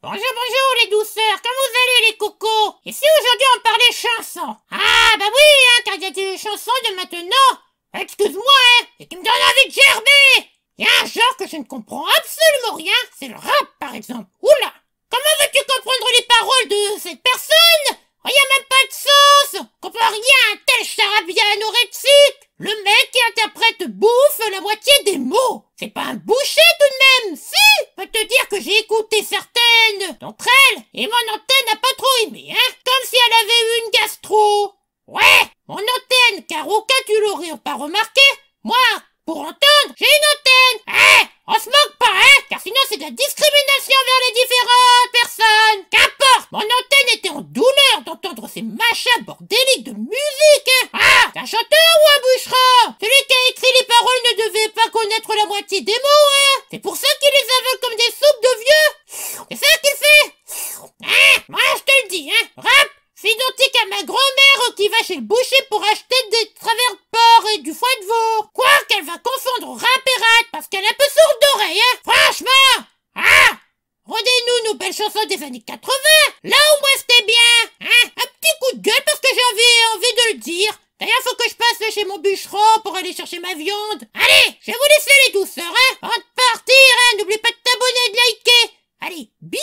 Bonjour, bonjour les douceurs, comment vous allez les cocos Et si aujourd'hui on parlait chanson Ah bah oui, hein, car il y a des chansons de maintenant Excuse-moi, hein, et qui me donne envie de gerber Il y a un genre que je ne comprends absolument rien, c'est le rap par exemple. Oula Comment veux-tu comprendre les paroles de cette personne oh, Il n'y a même pas de sens peut rien à un tel charabia anorexique Le mec qui interprète bouffe la moitié des mots C'est pas un boucher tout de même Si Je peux te dire que j'ai écouté certains et mon antenne n'a pas trop aimé, hein Comme si elle avait eu une gastro Ouais Mon antenne, car aucun tu l'aurais pas remarqué Moi, pour entendre, j'ai une antenne Hein On se moque pas, hein Car sinon c'est de la discrimination envers les différentes personnes Qu'importe Mon antenne était en douleur d'entendre ces machins bordéliques de musique, hein Ah un chanteur ou un boucheron Celui qui a écrit les paroles ne devait pas connaître la moitié des mots, hein C'est pour ça va chez le boucher pour acheter des travers de porc et du foie de veau. Quoi qu'elle va confondre rap et parce qu'elle est un peu sourde d'oreille, hein Franchement Ah Rendez-nous nos belles chansons des années 80 Là au moins c'était bien Hein Un petit coup de gueule parce que j'avais envie de le dire D'ailleurs, faut que je passe chez mon bûcheron pour aller chercher ma viande. Allez, je vais vous laisser les douceurs, hein Avant de partir, hein, n'oublie pas de t'abonner et de liker. Allez, bisous